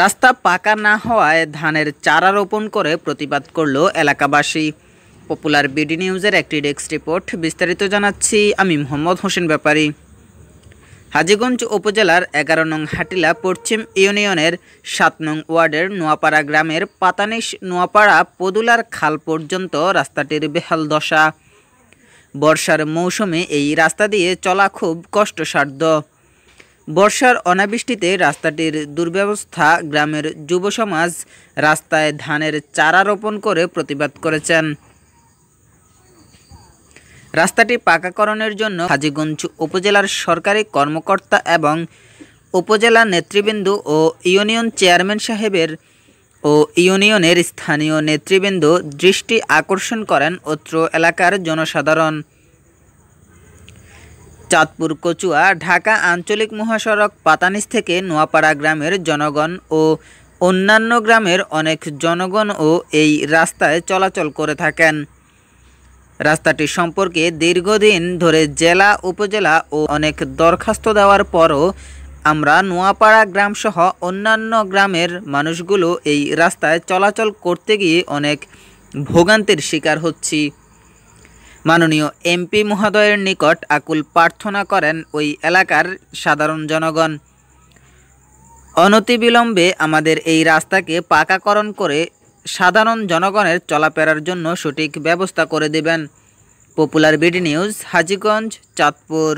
রাস্তা পাকা না হওয়ায় ধানের চারা রোপণ করে প্রতিবাদ করল এলাকাবাসী পপুলার বিডি নিউজের একটি ডেস্ক রিপোর্ট বিস্তারিত জানাচ্ছি আমি মোহাম্মদ হোসেন ব্যাপারী হাজিগঞ্জ উপজেলার এগারো নং হাটিলা পশ্চিম ইউনিয়নের সাত নং ওয়ার্ডের নোয়াপাড়া গ্রামের পাতানিশ নোয়াপাড়া পদুলার খাল পর্যন্ত রাস্তাটির বেহাল দশা বর্ষার মৌসুমে এই রাস্তা দিয়ে চলা খুব কষ্টসাধ্য বর্ষার অনাবৃষ্টিতে রাস্তাটির দুর্ব্যবস্থা গ্রামের যুব সমাজ রাস্তায় ধানের চারা রোপণ করে প্রতিবাদ করেছেন রাস্তাটি পাকাকরণের জন্য হাজীগঞ্জ উপজেলার সরকারি কর্মকর্তা এবং উপজেলা নেতৃবৃন্দ ও ইউনিয়ন চেয়ারম্যান সাহেবের ও ইউনিয়নের স্থানীয় নেতৃবৃন্দ দৃষ্টি আকর্ষণ করেন অত্র এলাকার জনসাধারণ চাঁদপুর কচুয়া ঢাকা আঞ্চলিক মহাসড়ক পাতানিস থেকে নোয়াপাড়া গ্রামের জনগণ ও অন্যান্য গ্রামের অনেক জনগণও এই রাস্তায় চলাচল করে থাকেন রাস্তাটি সম্পর্কে দীর্ঘদিন ধরে জেলা উপজেলা ও অনেক দরখাস্ত দেওয়ার পরও আমরা নোয়াপাড়া গ্রামসহ অন্যান্য গ্রামের মানুষগুলো এই রাস্তায় চলাচল করতে গিয়ে অনেক ভোগান্তির শিকার হচ্ছি মাননীয় এমপি মহোদয়ের নিকট আকুল প্রার্থনা করেন ওই এলাকার সাধারণ জনগণ অনতিবিলম্বে আমাদের এই রাস্তাকে পাকাকরণ করে সাধারণ জনগণের চলাফেরার জন্য সঠিক ব্যবস্থা করে দেবেন popular BD news Hajiganj Chandpur